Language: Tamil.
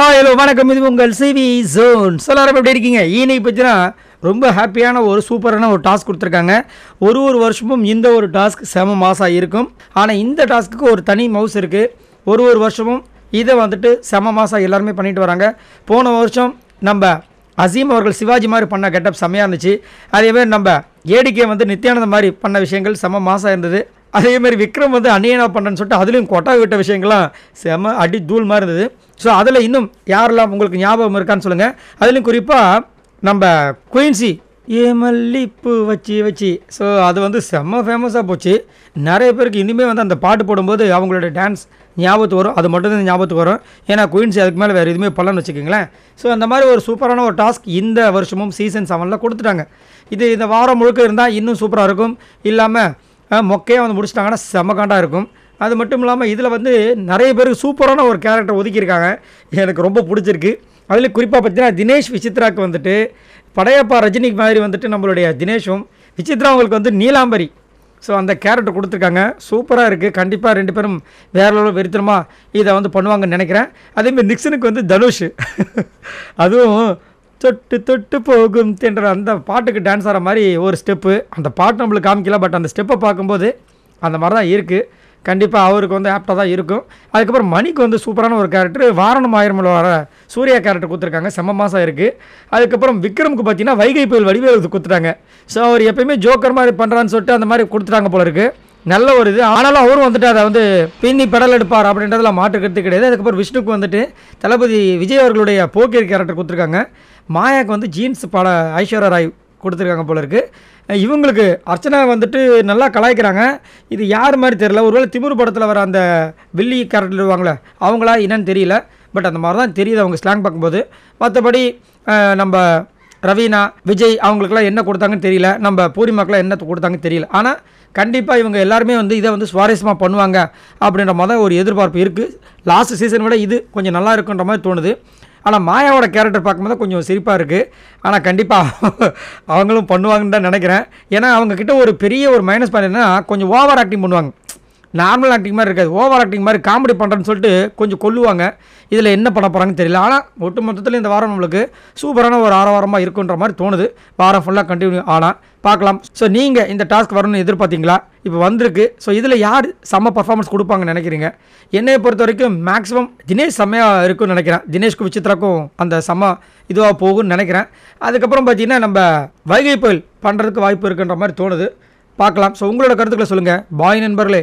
ஹாய் ஹலோ வணக்கம் இது உங்கள் சிவி ஜோன்ஸ் எல்லாரும் எப்படி இருக்கீங்க இன்னைக்கு பற்றினா ரொம்ப ஹாப்பியான ஒரு சூப்பரான ஒரு டாஸ்க் கொடுத்துருக்காங்க ஒரு ஒரு வருஷமும் இந்த ஒரு டாஸ்க் செம மாதம் இருக்கும் ஆனால் இந்த டாஸ்க்கு ஒரு தனி மவுஸ் இருக்குது ஒரு ஒரு வருஷமும் இதை வந்துட்டு செம மாதம் எல்லாருமே பண்ணிட்டு வராங்க போன வருஷம் நம்ம அசீம் அவர்கள் சிவாஜி மாதிரி பண்ண கெட்டப் செம்மையாக இருந்துச்சு அதேமாதிரி நம்ம ஏடிக்கே வந்து நித்யானந்த மாதிரி பண்ண விஷயங்கள் செம மாதம் இருந்தது அதே மாதிரி விக்ரம் வந்து அன்னையனா பண்ணுறேன்னு சொல்லிட்டு அதுலேயும் கொட்டா விட்ட விஷயங்கள்லாம் செம அடி தூள் மாதிரி இருந்தது ஸோ அதில் இன்னும் யாரெல்லாம் உங்களுக்கு ஞாபகம் இருக்கான்னு சொல்லுங்கள் அதுலேயும் குறிப்பாக நம்ம குயின்சி ஏ வச்சு வச்சு ஸோ அது வந்து செம்ம ஃபேமஸாக போச்சு நிறைய பேருக்கு இனிமேல் வந்து அந்த பாட்டு போடும்போது அவங்களோட டான்ஸ் ஞாபகத்துக்கு வரும் அது மட்டும்தான் ஞாபகத்துக்கு வரும் ஏன்னா குயின்ஸி அதுக்கு மேலே வேறு எதுவுமே பண்ணலன்னு வச்சுக்கோங்களேன் ஸோ அந்த மாதிரி ஒரு சூப்பரான ஒரு டாஸ்க் இந்த வருஷமும் சீசன் செவனில் கொடுத்துட்டாங்க இது இந்த வாரம் முழுக்க இருந்தால் இன்னும் சூப்பராக இருக்கும் இல்லாமல் மொக்கையாக வந்து முடிச்சிட்டாங்கன்னா செமகாண்டாக இருக்கும் அது மட்டும் இல்லாமல் இதில் வந்து நிறைய பேர் சூப்பரான ஒரு கேரக்டர் ஒதுக்கியிருக்காங்க எனக்கு ரொம்ப பிடிச்சிருக்கு அதில் குறிப்பாக பார்த்தீங்கன்னா தினேஷ் விசித்ராவுக்கு வந்துட்டு படையப்பா ரஜினிக்கு மாதிரி வந்துட்டு நம்மளுடைய தினேஷும் விசித்ரா அவங்களுக்கு வந்து நீலாம்பரி ஸோ அந்த கேரக்டர் கொடுத்துருக்காங்க சூப்பராக இருக்குது கண்டிப்பாக ரெண்டு பேரும் வேற லெவலில் வெறித்தனமாக இதை வந்து பண்ணுவாங்கன்னு நினைக்கிறேன் அதேமாதிரி நிக்சனுக்கு வந்து தனுஷ் அதுவும் தொட்டு தொட்டு போகும் தின்ற அந்த பாட்டுக்கு டான்ஸ் ஆகிற மாதிரி ஒரு ஸ்டெப்பு அந்த பாட்டு நம்மளுக்கு காமிக்கல பட் அந்த ஸ்டெப்பை பார்க்கும்போது அந்த மாதிரி தான் இருக்குது கண்டிப்பாக அவருக்கு வந்து ஆப்டாக தான் இருக்கும் அதுக்கப்புறம் மணிக்கு வந்து சூப்பரான ஒரு கேரக்டர் வாரணம் ஆயிரமில் வர சூர்யா கேரக்டர் கொடுத்துருக்காங்க செம்ம மாதம் இருக்குது அதுக்கப்புறம் விக்ரமுக்கு பார்த்தீங்கன்னா வைகை புயல் வடிவேலுக்கு கொடுத்துட்டாங்க ஸோ அவர் எப்பயுமே ஜோக்கர் மாதிரி பண்ணுறான்னு சொல்லிட்டு அந்த மாதிரி கொடுத்துட்டாங்க போல இருக்குது நல்ல ஒரு இது ஆனாலும் அவரும் வந்துட்டு அதை வந்து பின்னி பெடல் எடுப்பார் மாற்று கருத்து கிடையாது அதுக்கப்புறம் விஷ்ணுக்கு வந்துட்டு தளபதி விஜய் அவர்களுடைய போக்கியர் கேரக்டர் கொடுத்துருக்காங்க மாயாக்கு வந்து ஜீன்ஸ் பட ஐஸ்வர்யா ராய் கொடுத்துருக்காங்க போல இருக்கு இவங்களுக்கு அர்ச்சனா வந்துட்டு நல்லா கலாய்க்கிறாங்க இது யார் மாதிரி தெரியல ஒருவேளை திமுரு படத்தில் வர அந்த வில்லி கேரக்டர் இருவாங்களே அவங்களா என்னன்னு தெரியல பட் அந்த மாதிரி தான் தெரியுது அவங்க ஸ்லாங் பார்க்கும்போது மற்றபடி நம்ம ரவீனா விஜய் அவங்களுக்குலாம் என்ன கொடுத்தாங்கன்னு தெரியல நம்ம பூரிமாக்கெல்லாம் என்ன கொடுத்தாங்கன்னு தெரியல ஆனால் கண்டிப்பாக இவங்க எல்லாருமே வந்து இதை வந்து சுவாரஸ்யமாக பண்ணுவாங்க அப்படின்ற மாதிரி ஒரு எதிர்பார்ப்பு இருக்குது லாஸ்ட் சீசன் விட இது கொஞ்சம் நல்லா இருக்குன்ற மாதிரி தோணுது ஆனால் மாயாவோட கேரக்டர் பார்க்கும்போது கொஞ்சம் சிரிப்பாக இருக்குது ஆனால் கண்டிப்பாக அவங்களும் பண்ணுவாங்கன்னு தான் நினைக்கிறேன் ஏன்னா அவங்கக்கிட்ட ஒரு பெரிய ஒரு மைனஸ் பாயிண்ட்னா கொஞ்சம் ஓவர் ஆக்டிங் பண்ணுவாங்க நார்மல் ஆக்டிங் மாதிரி இருக்காது ஓவர் ஆக்டிங் மாதிரி காமெடி பண்ணுறேன்னு சொல்லிட்டு கொஞ்சம் கொல்லுவாங்க இதில் என்ன பண்ண போகிறாங்கன்னு தெரியல ஆனால் ஒட்டு மொத்தத்தில் இந்த வாரம் நம்மளுக்கு சூப்பரான ஒரு ஆரவாரமாக இருக்குன்ற மாதிரி தோணுது வாரம் ஃபுல்லாக கண்டினியூ ஆனால் பார்க்கலாம் ஸோ நீங்கள் இந்த டாஸ்க் வரணும்னு எதிர்பார்த்தீங்களா இப்போ வந்திருக்கு ஸோ இதில் யார் செம்ம பர்ஃபார்மன்ஸ் கொடுப்பாங்கன்னு நினைக்கிறீங்க என்னையை பொறுத்த வரைக்கும் மேக்ஸிமம் தினேஷ் செம்மையாக இருக்கும்னு நினைக்கிறேன் தினேஷ்க்கு விசித்திரக்கும் அந்த செம்ம இதுவாக போகும்னு நினைக்கிறேன் அதுக்கப்புறம் பார்த்தீங்கன்னா நம்ம வைகை புயல் பண்ணுறதுக்கு வாய்ப்பு இருக்குன்ற மாதிரி தோணுது பார்க்கலாம் ஸோ உங்களோட கருத்துக்களை சொல்லுங்கள் பாய் நண்பர்களே